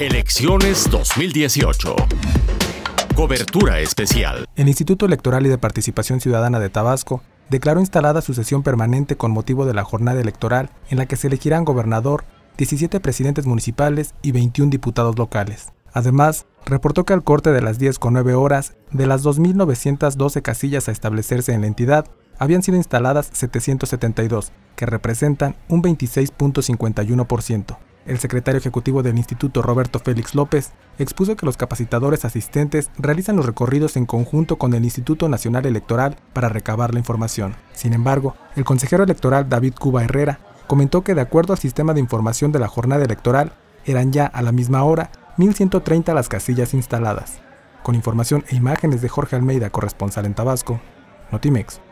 Elecciones 2018. Cobertura especial. El Instituto Electoral y de Participación Ciudadana de Tabasco declaró instalada su sesión permanente con motivo de la jornada electoral en la que se elegirán gobernador, 17 presidentes municipales y 21 diputados locales. Además, reportó que al corte de las 10,9 horas, de las 2.912 casillas a establecerse en la entidad, habían sido instaladas 772, que representan un 26.51%. El secretario ejecutivo del instituto Roberto Félix López expuso que los capacitadores asistentes realizan los recorridos en conjunto con el Instituto Nacional Electoral para recabar la información. Sin embargo, el consejero electoral David Cuba Herrera comentó que de acuerdo al sistema de información de la jornada electoral, eran ya a la misma hora 1.130 las casillas instaladas. Con información e imágenes de Jorge Almeida, corresponsal en Tabasco, Notimex.